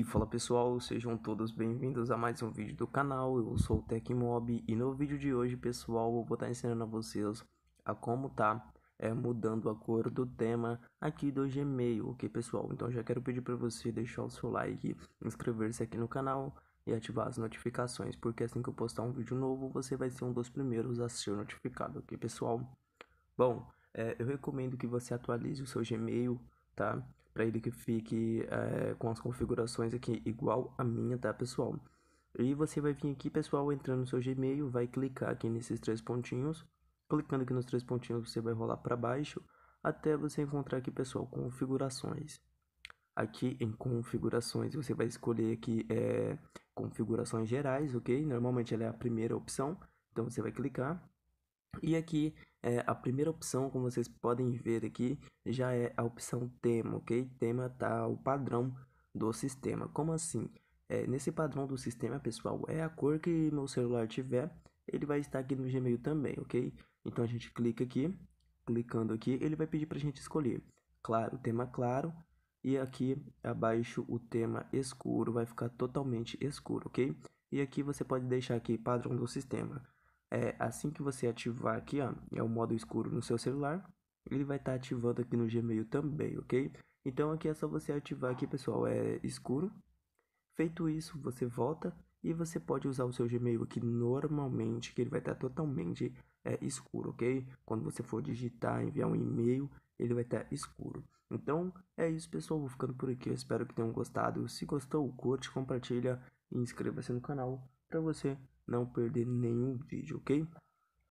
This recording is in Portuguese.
E fala pessoal, sejam todos bem-vindos a mais um vídeo do canal, eu sou o Tecmob e no vídeo de hoje pessoal eu vou estar ensinando a vocês a como tá é, mudando a cor do tema aqui do Gmail, ok pessoal? Então já quero pedir para você deixar o seu like, inscrever-se aqui no canal e ativar as notificações, porque assim que eu postar um vídeo novo você vai ser um dos primeiros a ser notificado, ok pessoal? Bom, é, eu recomendo que você atualize o seu Gmail, tá? para ele que fique é, com as configurações aqui igual a minha, tá, pessoal? E você vai vir aqui, pessoal, entrando no seu Gmail, vai clicar aqui nesses três pontinhos. Clicando aqui nos três pontinhos, você vai rolar para baixo até você encontrar aqui, pessoal, configurações. Aqui em configurações, você vai escolher aqui é, configurações gerais, ok? Normalmente ela é a primeira opção, então você vai clicar. E aqui é, a primeira opção, como vocês podem ver aqui, já é a opção tema, ok? Tema tá o padrão do sistema. Como assim? É, nesse padrão do sistema, pessoal, é a cor que meu celular tiver, ele vai estar aqui no Gmail também, ok? Então a gente clica aqui, clicando aqui, ele vai pedir para a gente escolher. Claro, tema claro, e aqui abaixo o tema escuro vai ficar totalmente escuro, ok? E aqui você pode deixar aqui padrão do sistema. É, assim que você ativar aqui, ó, é o modo escuro no seu celular, ele vai estar tá ativando aqui no Gmail também, ok? Então aqui é só você ativar aqui, pessoal, é escuro. Feito isso, você volta e você pode usar o seu Gmail aqui normalmente, que ele vai estar tá totalmente é, escuro, ok? Quando você for digitar, enviar um e-mail, ele vai estar tá escuro. Então é isso, pessoal, vou ficando por aqui. Eu espero que tenham gostado. Se gostou, curte, compartilha e inscreva-se no canal para você não perder nenhum vídeo, ok?